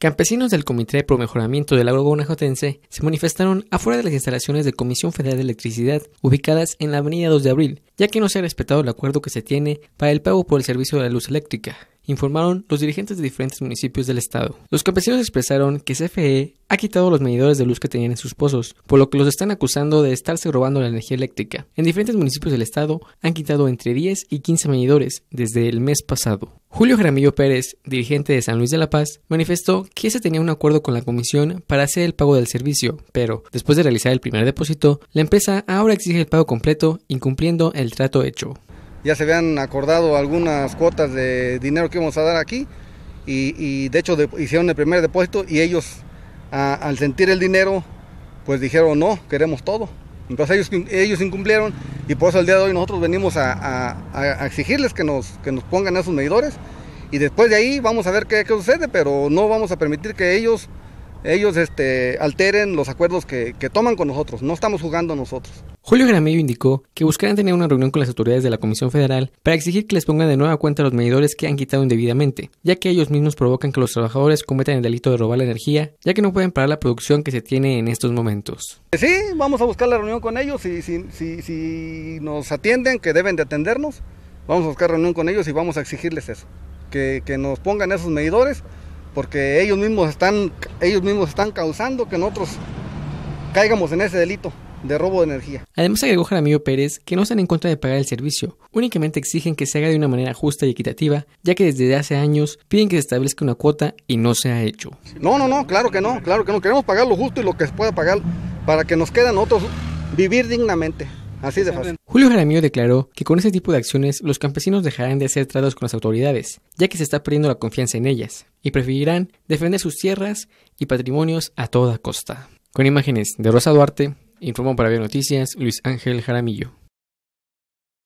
Campesinos del Comité de Promejoramiento del Agro Guanajuatense se manifestaron afuera de las instalaciones de Comisión Federal de Electricidad ubicadas en la avenida 2 de Abril, ya que no se ha respetado el acuerdo que se tiene para el pago por el servicio de la luz eléctrica informaron los dirigentes de diferentes municipios del estado. Los campesinos expresaron que CFE ha quitado los medidores de luz que tenían en sus pozos, por lo que los están acusando de estarse robando la energía eléctrica. En diferentes municipios del estado han quitado entre 10 y 15 medidores desde el mes pasado. Julio Jaramillo Pérez, dirigente de San Luis de la Paz, manifestó que se tenía un acuerdo con la comisión para hacer el pago del servicio, pero después de realizar el primer depósito, la empresa ahora exige el pago completo, incumpliendo el trato hecho ya se habían acordado algunas cuotas de dinero que íbamos a dar aquí y, de hecho hicieron el primer depósito y ellos al sentir el dinero pues dijeron no, queremos todo. Entonces ellos, ellos incumplieron y por eso el día de hoy nosotros venimos a, exigirles que nos, que nos pongan esos medidores y después de ahí vamos a ver qué, qué sucede, pero no vamos a permitir que ellos ellos este, alteren los acuerdos que, toman con nosotros. No estamos jugando nosotros. Julio Gramillo indicó que buscarán tener una reunión con las autoridades de la Comisión Federal para exigir que les pongan de nueva cuenta los medidores que han quitado indebidamente, ya que ellos mismos provocan que los trabajadores cometan el delito de robar la energía, ya que no pueden parar la producción que se tiene en estos momentos. Eh, sí, vamos a buscar la reunión con ellos y si, nos atienden, que deben de atendernos, vamos a buscar reunión con ellos y vamos a exigirles eso, que, que nos pongan esos medidores porque ellos mismos están, ellos mismos están causando que nosotros caigamos en ese delito de robo de energía. Además agregó Jaramillo Pérez que no están en contra de pagar el servicio, únicamente exigen que se haga de una manera justa y equitativa, ya que desde hace años piden que se establezca una cuota y no se ha hecho. No, no, no, claro que no, claro que no, queremos pagar lo justo y lo que se pueda pagar para que nos queden otros vivir dignamente. Así de fácil. Julio Jaramillo declaró que con ese tipo de acciones los campesinos dejarán de ser tratados con las autoridades, ya que se está perdiendo la confianza en ellas y preferirán defender sus tierras y patrimonios a toda costa. Con imágenes de Rosa Duarte, informó para Ver Noticias Luis Ángel Jaramillo.